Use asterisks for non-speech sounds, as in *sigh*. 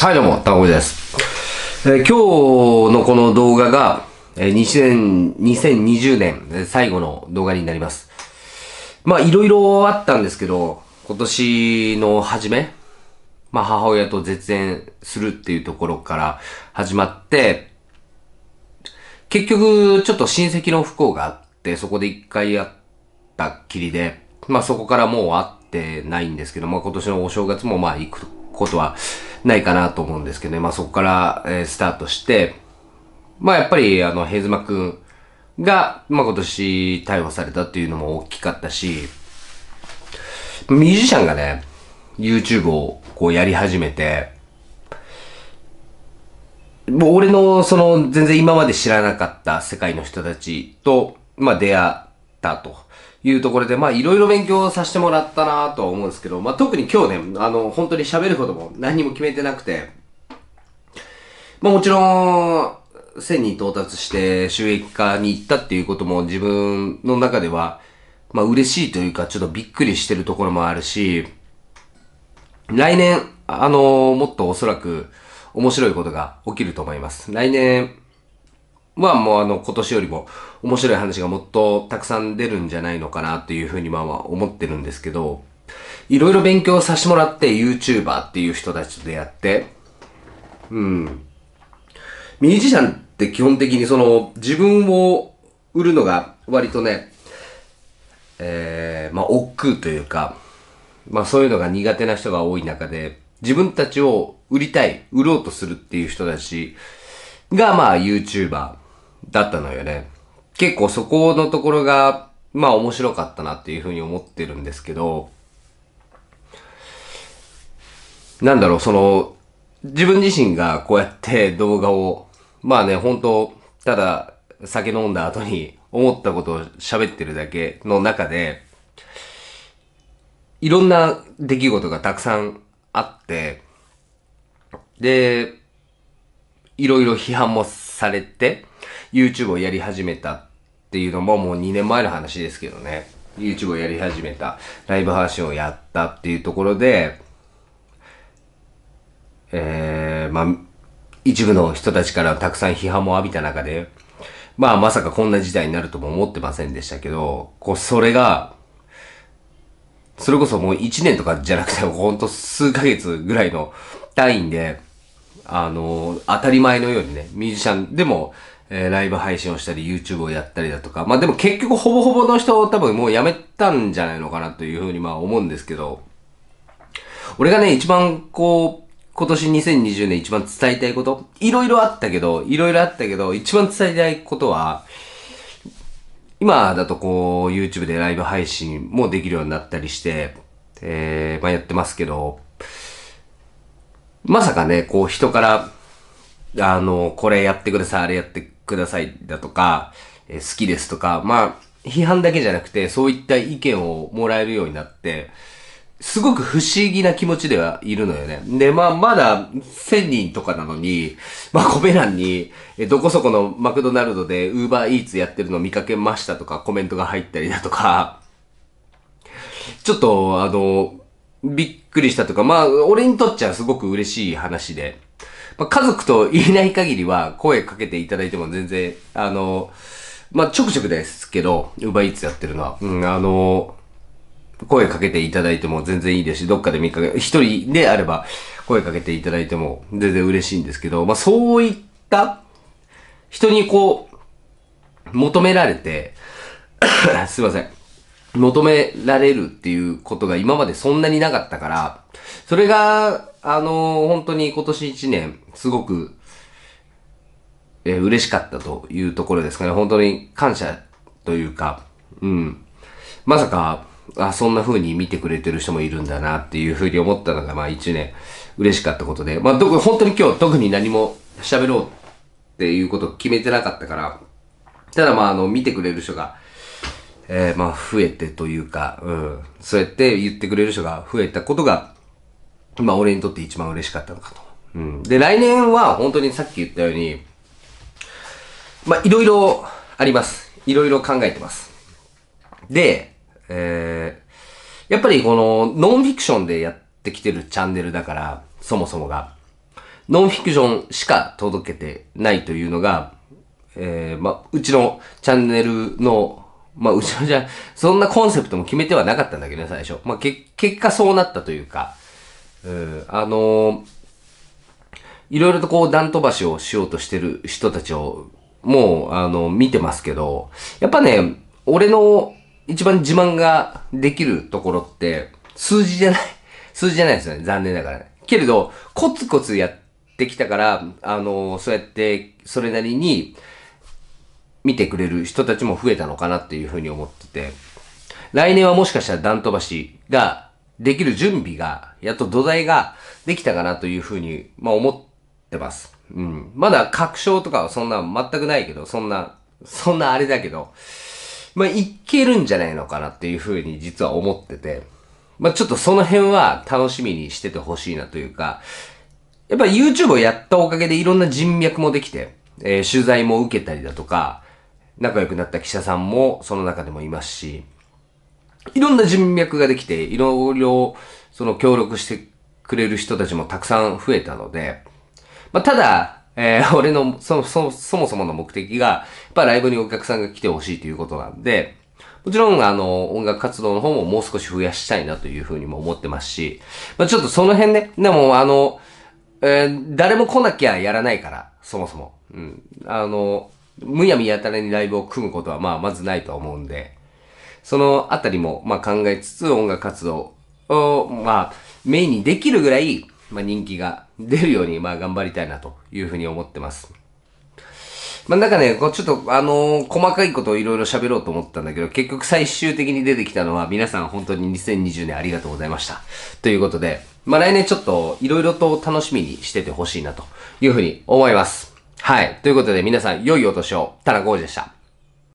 はいどうも、たこみです。えー、今日のこの動画が、えー、2020年最後の動画になります。まあいろいろあったんですけど、今年の初め、まあ母親と絶縁するっていうところから始まって、結局ちょっと親戚の不幸があって、そこで一回やったっきりで、まあそこからもう会ってないんですけど、まあ今年のお正月もまあ行くと。ことはないかなと思うんですけどね。まあ、そこから、えー、スタートして、まあ、やっぱり、あの、ヘズマくんが、まあ、今年逮捕されたっていうのも大きかったし、ミュージシャンがね、YouTube をこうやり始めて、もう俺のその全然今まで知らなかった世界の人たちと、まあ出会たというところで、まあいろいろ勉強させてもらったなとは思うんですけど、まあ特に今日ね、あの、本当に喋ることも何も決めてなくて、まあもちろん、1000に到達して収益化に行ったっていうことも自分の中では、まあ嬉しいというか、ちょっとびっくりしてるところもあるし、来年、あのもっとおそらく面白いことが起きると思います。来年、まあもうあの今年よりも面白い話がもっとたくさん出るんじゃないのかなっていうふうにまあ思ってるんですけど、いろいろ勉強させてもらって YouTuber っていう人たちと出会って、うん。ミュージシャンって基本的にその自分を売るのが割とね、えー、まあ億劫というか、まあそういうのが苦手な人が多い中で、自分たちを売りたい、売ろうとするっていう人たちがまあ YouTuber。だったのよね。結構そこのところが、まあ面白かったなっていうふうに思ってるんですけど、なんだろう、その、自分自身がこうやって動画を、まあね、本当ただ酒飲んだ後に思ったことを喋ってるだけの中で、いろんな出来事がたくさんあって、で、いろいろ批判もされて、YouTube をやり始めたっていうのももう2年前の話ですけどね。YouTube をやり始めた。ライブ配信をやったっていうところで、えー、まあ、一部の人たちからたくさん批判も浴びた中で、まあまさかこんな事態になるとも思ってませんでしたけど、こう、それが、それこそもう1年とかじゃなくて、ほんと数ヶ月ぐらいの単位で、あの、当たり前のようにね、ミュージシャンでも、えー、ライブ配信をしたり、YouTube をやったりだとか、まあでも結局ほぼほぼの人多分もうやめたんじゃないのかなというふうにまあ思うんですけど、俺がね、一番こう、今年2020年一番伝えたいこと、いろいろあったけど、いろいろあったけど、一番伝えたいことは、今だとこう、YouTube でライブ配信もできるようになったりして、えー、まあやってますけど、まさかね、こう人から、あの、これやってください、あれやってくださいだとか、えー、好きですとか、まあ、批判だけじゃなくて、そういった意見をもらえるようになって、すごく不思議な気持ちではいるのよね。で、まあ、まだ1000人とかなのに、まあ、コメ欄に、え、どこそこのマクドナルドで Uber Eats やってるの見かけましたとかコメントが入ったりだとか、ちょっと、あの、びっくりしたとか、まあ、俺にとっちゃすごく嬉しい話で、まあ、家族と言えない限りは声かけていただいても全然、あの、まあ、ちょくちょくですけど、ウバイーツやってるのは、うん、あの、声かけていただいても全然いいですし、どっかで見かけ、一人であれば声かけていただいても全然嬉しいんですけど、まあ、そういった人にこう、求められて *coughs* すいません。求められるっていうことが今までそんなになかったから、それが、あのー、本当に今年一年、すごく、えー、嬉しかったというところですかね。本当に感謝というか、うん。まさか、あ、そんな風に見てくれてる人もいるんだなっていう風に思ったのが、まあ一年嬉しかったことで、まあこ本当に今日特に何も喋ろうっていうことを決めてなかったから、ただまああの、見てくれる人が、えー、まあ増えてというか、うん、そうやって言ってくれる人が増えたことが、まあ俺にとって一番嬉しかったのかと。うん。で、来年は本当にさっき言ったように、まあいろいろあります。いろいろ考えてます。で、えー、やっぱりこのノンフィクションでやってきてるチャンネルだから、そもそもが。ノンフィクションしか届けてないというのが、えー、まあ、うちのチャンネルの、まあ、うちのじゃ、そんなコンセプトも決めてはなかったんだけどね、最初。まあ、結果そうなったというか、うん、あのー、いろいろとこう段飛ばしをしようとしてる人たちを、もう、あの、見てますけど、やっぱね、俺の一番自慢ができるところって、数字じゃない。数字じゃないですよね。残念ながらね。けれど、コツコツやってきたから、あのそうやって、それなりに、見てくれる人たちも増えたのかなっていうふうに思ってて、来年はもしかしたら段飛ばしができる準備が、やっと土台ができたかなというふうに、まあ思ってます。うん。まだ確証とかはそんな全くないけど、そんな、そんなあれだけど、まあいけるんじゃないのかなっていうふうに実は思ってて、まあちょっとその辺は楽しみにしててほしいなというか、やっぱ YouTube をやったおかげでいろんな人脈もできて、えー、取材も受けたりだとか、仲良くなった記者さんもその中でもいますし、いろんな人脈ができて、いろいろ、その協力してくれる人たちもたくさん増えたので、まあ、ただ、えー、*laughs* 俺のそそそもそもの目的が、やっぱライブにお客さんが来てほしいということなんで、もちろん、あの、音楽活動の方ももう少し増やしたいなというふうにも思ってますし、まあ、ちょっとその辺ね、でも、あの、えー、誰も来なきゃやらないから、そもそも。うん。あの、むやみやたらにライブを組むことは、まあ、まずないとは思うんで、そのあたりも、まあ、考えつつ音楽活動を、まあ、メインにできるぐらい、まあ、人気が出るように、まあ、頑張りたいなというふうに思ってます。まあ、なんかね、こうちょっと、あのー、細かいことをいろいろ喋ろうと思ったんだけど、結局最終的に出てきたのは、皆さん本当に2020年ありがとうございました。ということで、まあ、来年ちょっと、いろいろと楽しみにしててほしいな、というふうに思います。はい。ということで、皆さん、良いお年を、たらこうじでした。